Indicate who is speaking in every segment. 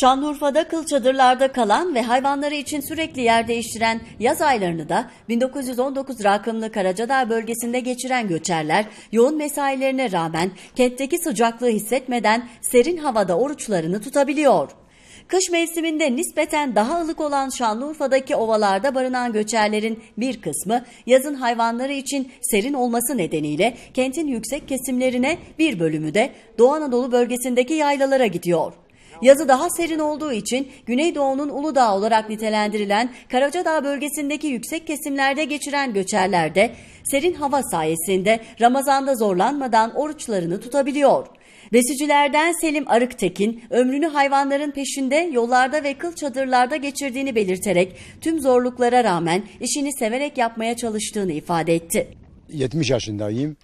Speaker 1: Şanlıurfa'da kıl çadırlarda kalan ve hayvanları için sürekli yer değiştiren yaz aylarını da 1919 rakımlı Karacadağ bölgesinde geçiren göçerler yoğun mesailerine rağmen kentteki sıcaklığı hissetmeden serin havada oruçlarını tutabiliyor. Kış mevsiminde nispeten daha ılık olan Şanlıurfa'daki ovalarda barınan göçerlerin bir kısmı yazın hayvanları için serin olması nedeniyle kentin yüksek kesimlerine bir bölümü de Doğu Anadolu bölgesindeki yaylalara gidiyor yazı daha serin olduğu için Güneydoğu'nun Uludağ olarak nitelendirilen Karacadağ bölgesindeki yüksek kesimlerde geçiren göçerler de serin hava sayesinde Ramazan'da zorlanmadan oruçlarını tutabiliyor. Besicilerden Selim Arıktekin, ömrünü hayvanların peşinde yollarda ve kıl çadırlarda geçirdiğini belirterek tüm zorluklara rağmen işini severek yapmaya çalıştığını ifade etti.
Speaker 2: 70 yaşındayım.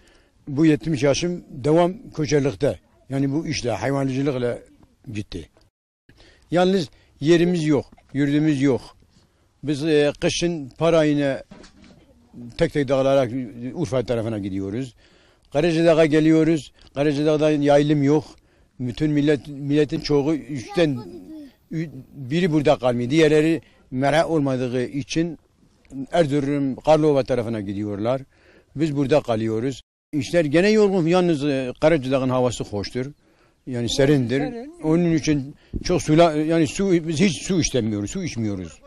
Speaker 2: Bu 70 yaşım devam koçerlikte. Yani bu işle, hayvancılıkla gitti. Yalnız yerimiz yok, yurdumuz yok. Biz e, kışın parayla tek tek dağılarak Urfa tarafına gidiyoruz. Karacadağ'a geliyoruz. Karacadağ'da yaylım yok. Bütün millet milletin çoğu üçten biri burada kalmıyor. Diğerleri mera olmadığı için Erzurum, Karlova tarafına gidiyorlar. Biz burada kalıyoruz. İşler gene yorgun. Yalnız e, Karacadağ'ın havası hoştur. Yani serindir. Onun için çok suyla yani su biz hiç su istemiyoruz. Su içmiyoruz.